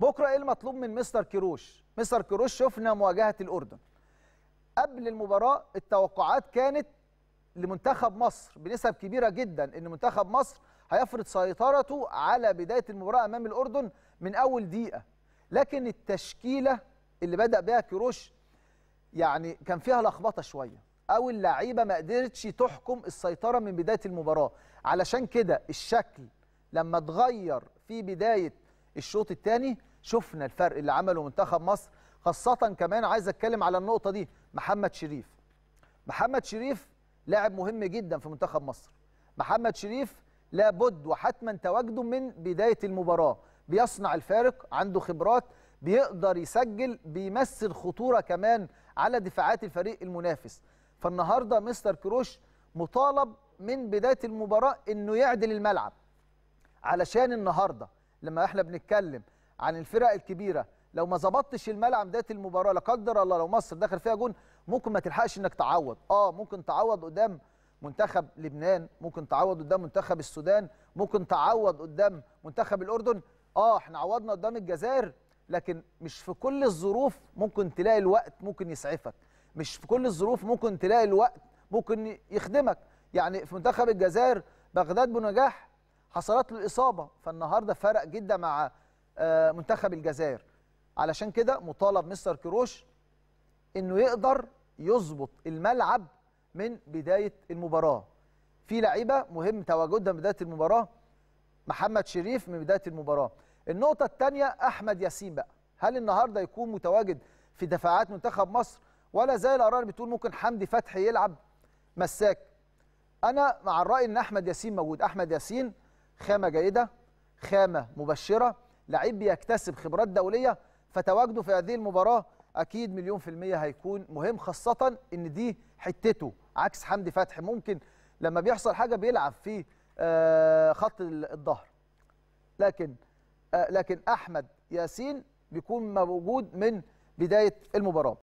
بكره ايه المطلوب من مستر كيروش مستر كيروش شفنا مواجهه الاردن قبل المباراه التوقعات كانت لمنتخب مصر بنسب كبيره جدا ان منتخب مصر هيفرض سيطرته على بدايه المباراه امام الاردن من اول دقيقه لكن التشكيله اللي بدا بها كيروش يعني كان فيها لخبطه شويه او اللعيبه ما قدرتش تحكم السيطره من بدايه المباراه علشان كده الشكل لما اتغير في بدايه الشوط الثاني شفنا الفرق اللي عمله منتخب مصر خاصه كمان عايز اتكلم على النقطه دي محمد شريف محمد شريف لاعب مهم جدا في منتخب مصر محمد شريف لابد وحتما تواجده من بدايه المباراه بيصنع الفارق عنده خبرات بيقدر يسجل بيمثل خطوره كمان على دفاعات الفريق المنافس فالنهارده مستر كروش مطالب من بدايه المباراه انه يعدل الملعب علشان النهارده لما احنا بنتكلم عن الفرق الكبيره لو ما ظبطتش الملعب بدايه المباراه لا قدر الله لو مصر دخل فيها جون ممكن ما تلحقش انك تعوض اه ممكن تعوض قدام منتخب لبنان ممكن تعوض قدام منتخب السودان ممكن تعوض قدام منتخب الاردن اه احنا عوضنا قدام الجزائر لكن مش في كل الظروف ممكن تلاقي الوقت ممكن يسعفك مش في كل الظروف ممكن تلاقي الوقت ممكن يخدمك يعني في منتخب الجزائر بغداد بنجاح حصلت له الاصابه فالنهارده فرق جدا مع آه، منتخب الجزائر علشان كده مطالب مستر كروش انه يقدر يظبط الملعب من بدايه المباراه في لعيبه مهم تواجدها من بدايه المباراه محمد شريف من بدايه المباراه النقطه الثانيه احمد ياسين بقى هل النهارده يكون متواجد في دفاعات منتخب مصر ولا زي القرار بتقول ممكن حمدي فتحي يلعب مساك انا مع الراي ان احمد ياسين موجود احمد ياسين خامه جيده خامه مبشره لعيب بيكتسب خبرات دوليه فتواجده في هذه المباراه اكيد مليون في الميه هيكون مهم خاصه ان دي حتته عكس حمدي فتحي ممكن لما بيحصل حاجه بيلعب في آه، خط الظهر لكن آه، لكن احمد ياسين بيكون موجود من بدايه المباراه